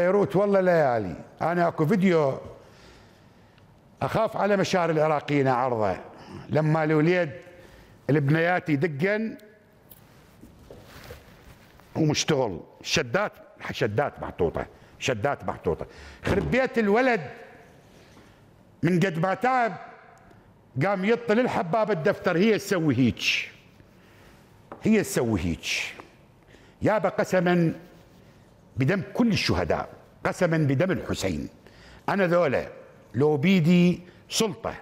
بيروت والله ليالي انا اكو فيديو اخاف على مشاعر العراقيين عرضه لما الوليد البنيات يدقن ومشتغل شدات شدات محطوطه شدات محطوطه خرب بيت الولد من قد ما تعب قام يطل الحباب الدفتر هي تسوي هيك هي تسوي هيك يا قسما بدم كل الشهداء قسما بدم الحسين أنا ذولا لو بيدي سلطة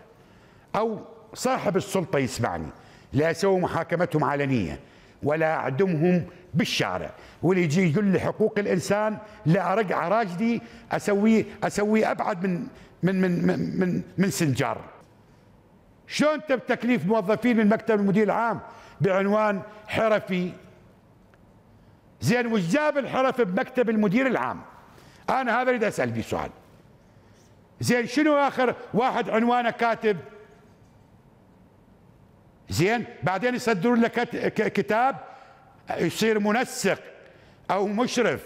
أو صاحب السلطة يسمعني لا أسوي محاكمتهم علنية ولا أعدمهم بالشارع واللي يجي يقول لي حقوق الإنسان لا أرقع راجلي أسويه أسويه أبعد من من من من من, من سنجار شلون تم تكليف موظفين من مكتب المدير العام بعنوان حرفي زين وش جاب الحرف بمكتب المدير العام انا هذا اريد اسال فيه سؤال زين شنو اخر واحد عنوانه كاتب زين بعدين يصدرون لك كتاب يصير منسق او مشرف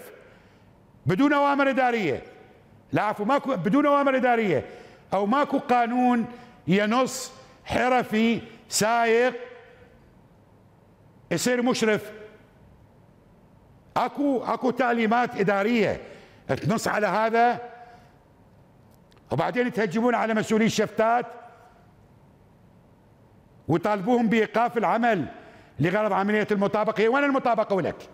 بدون اوامر اداريه لا عفوا ماكو بدون اوامر اداريه او ماكو قانون ينص حرفي سايق يصير مشرف اكو اكو تعليمات اداريه تنص على هذا وبعدين تهجمون على مسؤولي الشفتات وطالبوهم بايقاف العمل لغرض عمليه المطابقه وين المطابقه ولك؟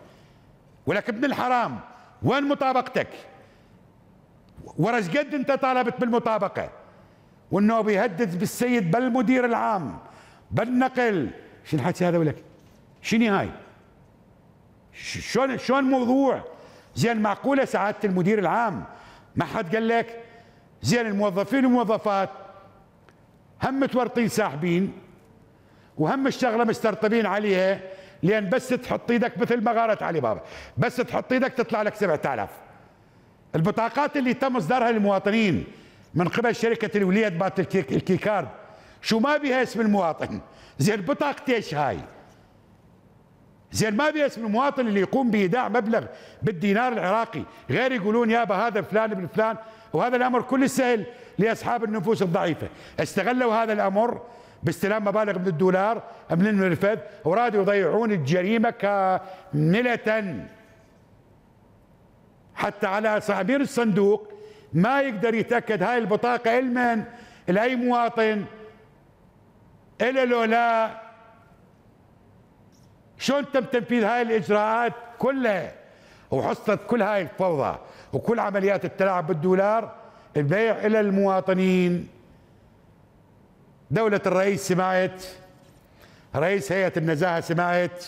ولك ابن الحرام وين مطابقتك؟ ورش قد انت طالبت بالمطابقه وانه بيهدد بالسيد بل مدير العام بل نقل شنو الحكي هذا ولك؟ شنو هاي؟ شلون شلون الموضوع؟ زين معقوله سعاده المدير العام ما حد قال لك زين الموظفين والموظفات هم متورطين ساحبين وهم الشغله مسترطبين عليها لان بس تحط ايدك مثل مغاره علي بابا بس تحط ايدك تطلع لك 7000 البطاقات اللي تم اصدارها للمواطنين من قبل شركه الوليد بات الكيكارد شو ما بها اسم المواطن زين بطاقتي ايش هاي زين ما اسم المواطن اللي يقوم بايداع مبلغ بالدينار العراقي غير يقولون يابا هذا فلان ابن فلان وهذا الامر كل سهل لاصحاب النفوس الضعيفه استغلوا هذا الامر باستلام مبالغ من الدولار من المنفذ ورادوا يضيعون الجريمه كامله حتى على صاحبين الصندوق ما يقدر يتاكد هاي البطاقه لمن لاي مواطن الا لو لا شلون تم تنفيذ هاي الاجراءات كلها وحصلت كل هاي الفوضى وكل عمليات التلاعب بالدولار البيع الى المواطنين دولة الرئيس سمعت رئيس هيئة النزاهة سمعت